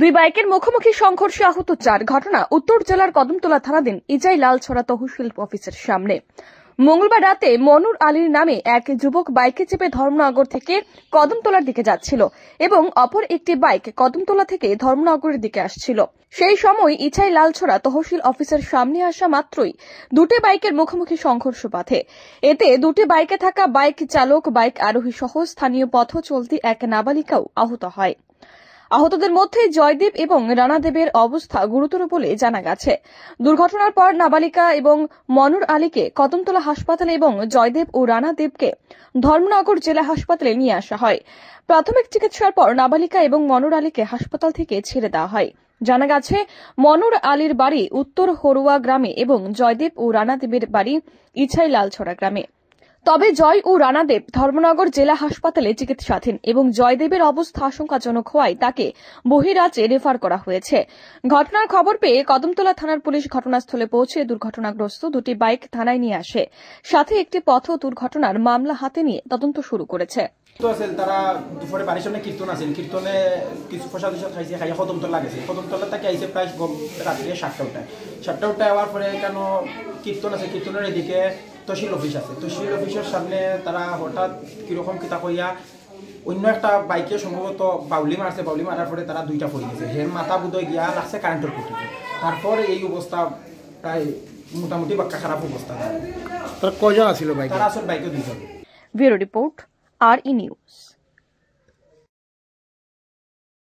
দুই বাইকের মুখোমুখি সংঘর্ষে আহত চার ঘটনা উত্তর জেলার কদমতলা থানাধীন ইজাই লালছড়া তহশিল অফিসের সামনে মঙ্গলবার রাতে মনুর আলীর নামে এক যুবক বাইকে চেপে ধর্মনগর থেকে কদমতলার দিকে যাচ্ছিল এবং অপর একটি বাইক কদমতলা থেকে ধর্মনগরের দিকে আসছিল সেই সময় ইছাই লালছড়া তহসিল অফিসের সামনে আসা মাত্রই দুটি বাইকের মুখোমুখি সংঘর্ষ বাঁধে এতে দুটি বাইকে থাকা বাইক চালক বাইক আরোহী সহ স্থানীয় পথ চলতি এক নাবালিকাও আহত হয় আহতদের মধ্যে জয়দীপ এবং রানাদেবের অবস্থা গুরুতর বলে জানা গেছে দুর্ঘটনার পর নাবালিকা এবং মনুর আলীকে কদমতলা হাসপাতালে এবং জয়দেব ও রানাদেবকে ধর্মনগর জেলা হাসপাতালে নিয়ে আসা হয় প্রাথমিক চিকিৎসার পর নাবালিকা এবং মনুর আলীকে হাসপাতাল থেকে ছেড়ে দেওয়া হয় জানা গেছে মনুর আলীর বাড়ি উত্তর হরুয়া গ্রামে এবং জয়দেব ও রানাদেবের বাড়ি ইছাই লালছড়া গ্রামে তবে জয় ও রানাদেব ধর্মনগর জেলা হাসপাতালে চিকিৎসাধীন এবং জয়দেবের অবস্থা আশঙ্কাজনক হওয়ায় তাকে বহিরাজে রেফার করা হয়েছে ঘটনার খবর পেয়ে কদমতলা থানার পুলিশ ঘটনাস্থলে পৌঁছে দুর্ঘটনাগ্রস্ত দুটি বাইক থানায় নিয়ে আসে সাথে একটি পথ দুর্ঘটনার মামলা হাতে নিয়ে তদন্ত শুরু করেছে তারা দুপুরে বাড়ির সামনে কীর্তন আছেন কীর্তনে কিছু প্রসাদ খাইছে গেছে তাকে প্রায় সাতটা উঠায় সাতটা উঠায় পরে কেন কীর্তন আছে কীর্তনের এদিকে তহসিল অফিস আছে তহসিল অফিসের সামনে তারা হঠাৎ কীরকম কিতা কইয়া অন্য একটা বাইকে সম্ভবত বাউলি মারছে বাউলি মারার পরে তারা দুইটা পড়ে গেছে হের মাথা বুধ গিয়া লাগছে কারেন্টের কুটি তারপর এই অবস্থা প্রায় মোটামুটি বাক্কা খারাপ অবস্থা তারা কজন আসিল বাইক তারা আসল বাইকে দুইজন ব্যুরো রিপোর্ট আর ই নিউজ